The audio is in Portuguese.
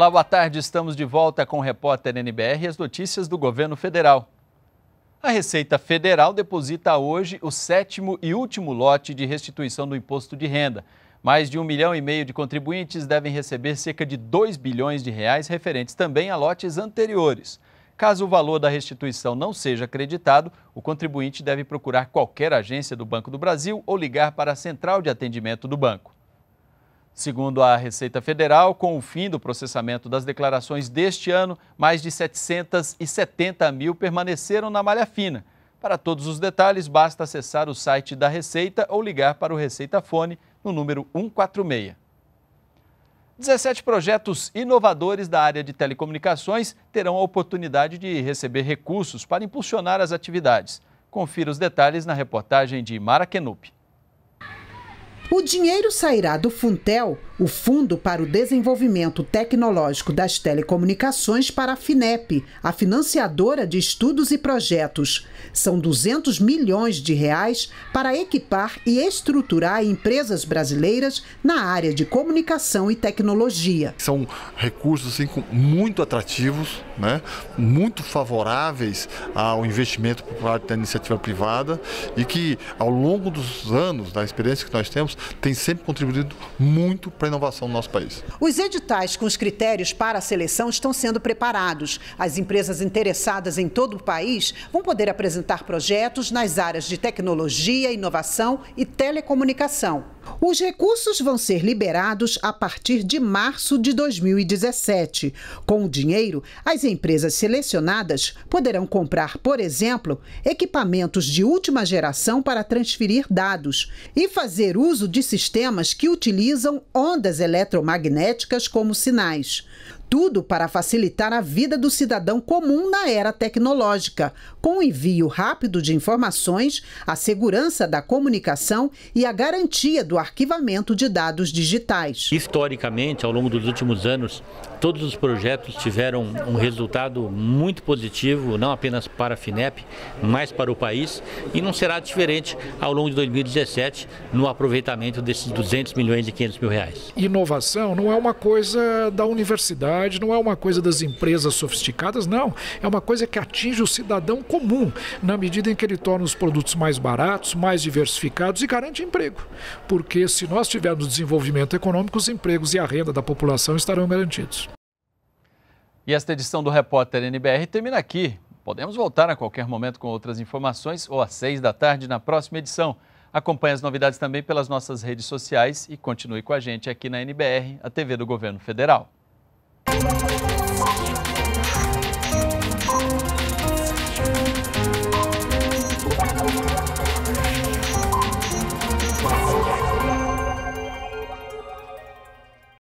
Olá, boa tarde. Estamos de volta com o repórter NBR e as notícias do governo federal. A Receita Federal deposita hoje o sétimo e último lote de restituição do imposto de renda. Mais de um milhão e meio de contribuintes devem receber cerca de 2 bilhões de reais referentes também a lotes anteriores. Caso o valor da restituição não seja acreditado, o contribuinte deve procurar qualquer agência do Banco do Brasil ou ligar para a central de atendimento do banco. Segundo a Receita Federal, com o fim do processamento das declarações deste ano, mais de 770 mil permaneceram na malha fina. Para todos os detalhes, basta acessar o site da Receita ou ligar para o Receita Fone no número 146. 17 projetos inovadores da área de telecomunicações terão a oportunidade de receber recursos para impulsionar as atividades. Confira os detalhes na reportagem de Mara Kenup. O dinheiro sairá do Funtel, o Fundo para o Desenvolvimento Tecnológico das Telecomunicações, para a FINEP, a financiadora de estudos e projetos. São 200 milhões de reais para equipar e estruturar empresas brasileiras na área de comunicação e tecnologia. São recursos assim, muito atrativos, né? muito favoráveis ao investimento por parte da iniciativa privada e que, ao longo dos anos, da experiência que nós temos, tem sempre contribuído muito para a inovação do nosso país. Os editais com os critérios para a seleção estão sendo preparados. As empresas interessadas em todo o país vão poder apresentar projetos nas áreas de tecnologia, inovação e telecomunicação. Os recursos vão ser liberados a partir de março de 2017. Com o dinheiro, as empresas selecionadas poderão comprar, por exemplo, equipamentos de última geração para transferir dados e fazer uso de sistemas que utilizam ondas eletromagnéticas como sinais tudo para facilitar a vida do cidadão comum na era tecnológica, com o envio rápido de informações, a segurança da comunicação e a garantia do arquivamento de dados digitais. Historicamente, ao longo dos últimos anos, todos os projetos tiveram um resultado muito positivo, não apenas para a FINEP, mas para o país, e não será diferente ao longo de 2017 no aproveitamento desses 200 milhões e 500 mil reais. Inovação não é uma coisa da universidade não é uma coisa das empresas sofisticadas, não. É uma coisa que atinge o cidadão comum, na medida em que ele torna os produtos mais baratos, mais diversificados e garante emprego. Porque se nós tivermos desenvolvimento econômico, os empregos e a renda da população estarão garantidos. E esta edição do Repórter NBR termina aqui. Podemos voltar a qualquer momento com outras informações ou às seis da tarde na próxima edição. Acompanhe as novidades também pelas nossas redes sociais e continue com a gente aqui na NBR, a TV do Governo Federal. Thank you.